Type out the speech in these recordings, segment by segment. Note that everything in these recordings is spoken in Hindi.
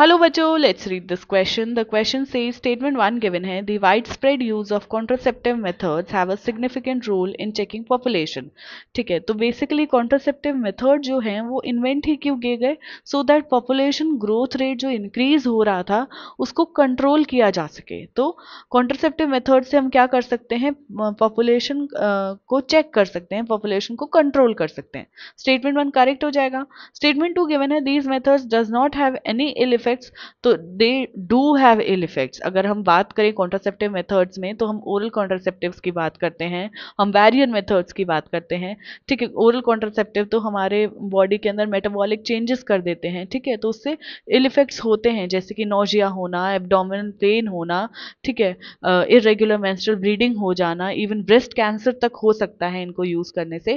हेलो बच्चो let's read this question the question से स्टेटमेंट वन गिवन है the wide spread use of contraceptive methods have a significant role in checking population ठीक है तो बेसिकली कॉन्ट्रोसेप्टिव मेथड जो है वो इन्वेंट ही क्यों किए गए so that population growth rate जो इंक्रीज हो रहा था उसको कंट्रोल किया जा सके तो कॉन्ट्रोसेप्टिव मेथड से हम क्या कर सकते हैं पॉपुलेशन uh, को चेक कर सकते हैं पॉपुलेशन को कंट्रोल कर सकते हैं स्टेटमेंट वन करेक्ट हो जाएगा स्टेटमेंट टू गिवन है these methods does not have any ill effects तो they do have ill effects अगर हम बात करें कॉन्ट्रासेप्टिव मेथड्स में तो हम ओरल कॉन्ट्रासेप्टिव की बात करते हैं हम वैरियन मेथड्स की बात करते हैं ठीक है ओरल कॉन्ट्रासेप्टिव तो हमारे बॉडी के अंदर मेटाबॉलिक चेंजेस कर देते हैं ठीक है तो उससे इल इफेक्ट्स होते हैं जैसे कि नोजिया होना एबडोमिनल पेन होना ठीक है इरेगुलर मैंस्ट्रल ब्लीडिंग हो जाना इवन ब्रेस्ट कैंसर तक हो सकता है इनको यूज़ करने से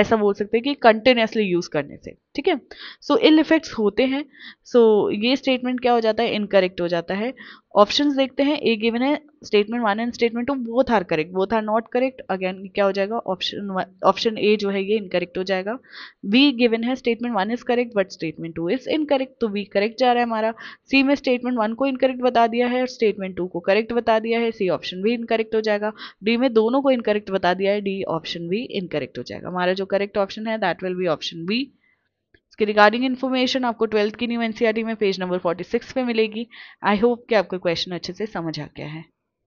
ऐसा बोल सकते हैं कि कंटिन्यूसली यूज़ करने से ठीक है सो इल इफेक्ट्स होते हैं सो so, ये स्टेटमेंट क्या हो जाता है इनकरेक्ट हो जाता है ऑप्शन देखते हैं ए गिवन है statement one and statement two both are correct both are not correct again क्या हो जाएगा ऑप्शन ऑप्शन ए जो है ये इनकरेक्ट हो जाएगा बी गिवन है statement one is correct but statement two is incorrect तो वी करेक्ट जा रहा है हमारा सी में स्टेटमेंट वन को इनकरेक्ट बता दिया है और स्टेटमेंट टू को करेक्ट बता दिया है सी ऑप्शन भी इनकरेक्ट हो जाएगा डी में दोनों को इनकरेक्ट बता दिया है डी ऑप्शन भी इनकरेक्ट हो जाएगा हमारा जो करेक्ट ऑप्शन है that will be option B उसके रिगार्डिंग इन्फॉर्मेशन आपको ट्वेल्थ की न्यू एनसीईआरटी e में पेज नंबर 46 पे मिलेगी आई होप कि आपको क्वेश्चन अच्छे से समझ आ गया है